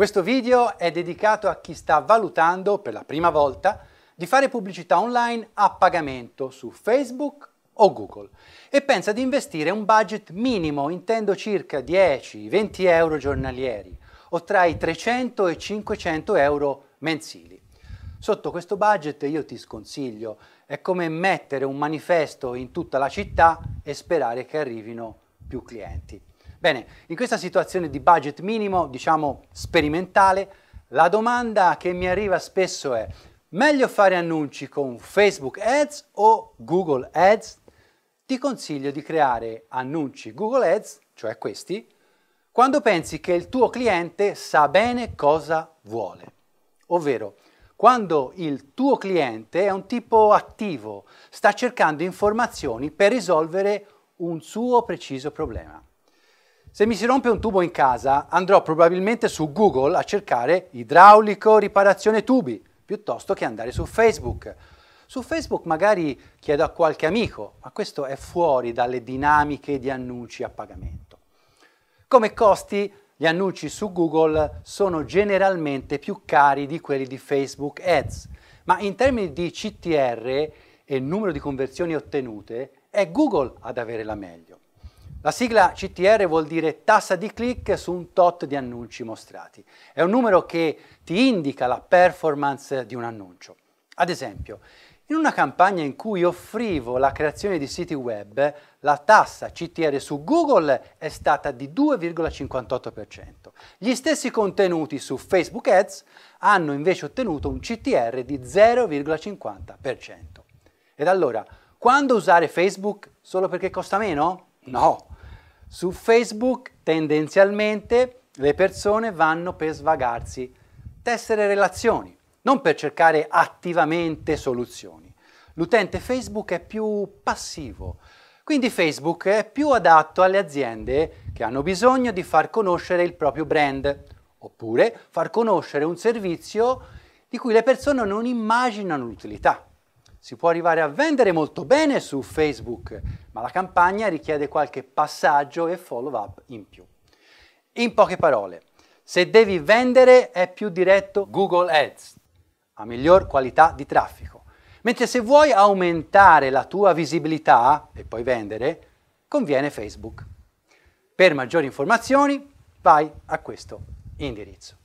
Questo video è dedicato a chi sta valutando per la prima volta di fare pubblicità online a pagamento su Facebook o Google e pensa di investire un budget minimo, intendo circa 10-20 euro giornalieri o tra i 300 e i 500 euro mensili. Sotto questo budget io ti sconsiglio, è come mettere un manifesto in tutta la città e sperare che arrivino più clienti. Bene, in questa situazione di budget minimo, diciamo sperimentale, la domanda che mi arriva spesso è meglio fare annunci con Facebook Ads o Google Ads? Ti consiglio di creare annunci Google Ads, cioè questi, quando pensi che il tuo cliente sa bene cosa vuole, ovvero quando il tuo cliente è un tipo attivo, sta cercando informazioni per risolvere un suo preciso problema. Se mi si rompe un tubo in casa, andrò probabilmente su Google a cercare idraulico riparazione tubi, piuttosto che andare su Facebook. Su Facebook magari chiedo a qualche amico, ma questo è fuori dalle dinamiche di annunci a pagamento. Come costi, gli annunci su Google sono generalmente più cari di quelli di Facebook Ads, ma in termini di CTR e numero di conversioni ottenute, è Google ad avere la meglio. La sigla CTR vuol dire tassa di click su un tot di annunci mostrati. È un numero che ti indica la performance di un annuncio. Ad esempio, in una campagna in cui offrivo la creazione di siti web, la tassa CTR su Google è stata di 2,58%. Gli stessi contenuti su Facebook Ads hanno invece ottenuto un CTR di 0,50%. Ed allora, quando usare Facebook solo perché costa meno? No, su Facebook tendenzialmente le persone vanno per svagarsi, tessere relazioni, non per cercare attivamente soluzioni. L'utente Facebook è più passivo, quindi Facebook è più adatto alle aziende che hanno bisogno di far conoscere il proprio brand, oppure far conoscere un servizio di cui le persone non immaginano l'utilità. Si può arrivare a vendere molto bene su Facebook, ma la campagna richiede qualche passaggio e follow up in più. In poche parole, se devi vendere è più diretto Google Ads, ha miglior qualità di traffico. Mentre se vuoi aumentare la tua visibilità e poi vendere, conviene Facebook. Per maggiori informazioni vai a questo indirizzo.